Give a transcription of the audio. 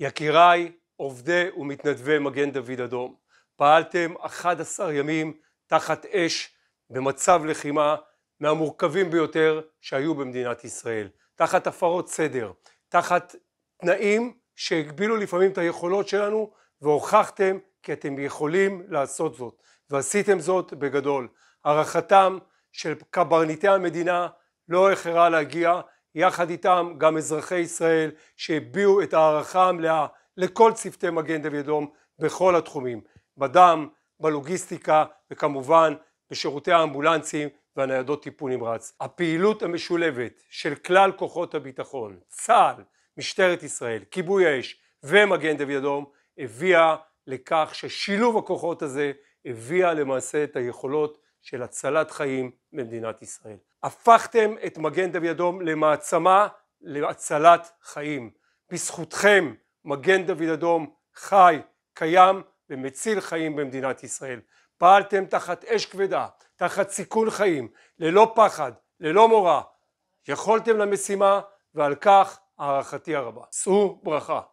יקיריי, עובדי ומתנדבי מגן דוד אדום, פעלתם 11 ימים תחת אש במצב לחימה מהמורכבים ביותר שהיו במדינת ישראל, תחת הפרות סדר, תחת תנאים שהגבילו לפעמים את היכולות שלנו והוכחתם כי אתם יכולים לעשות זאת ועשיתם זאת בגדול. הערכתם של קברניטי המדינה לא איחרה להגיע יחד איתם גם אזרחי ישראל שהביעו את הערכה המלאה לכל צוותי מגן דוד אדום בכל התחומים, בדם, בלוגיסטיקה וכמובן בשירותי האמבולנסים והניידות טיפול נמרץ. הפעילות המשולבת של כלל כוחות הביטחון, צה"ל, משטרת ישראל, כיבוי האש ומגן דוד אדום הביאה לכך ששילוב הכוחות הזה הביאה למעשה את היכולות של הצלת חיים במדינת ישראל. הפכתם את מגן דוד אדום למעצמה להצלת חיים. בזכותכם מגן דוד אדום חי, קיים ומציל חיים במדינת ישראל. פעלתם תחת אש כבדה, תחת סיכון חיים, ללא פחד, ללא מורא. יכולתם למשימה ועל כך הערכתי הרבה. שאו ברכה.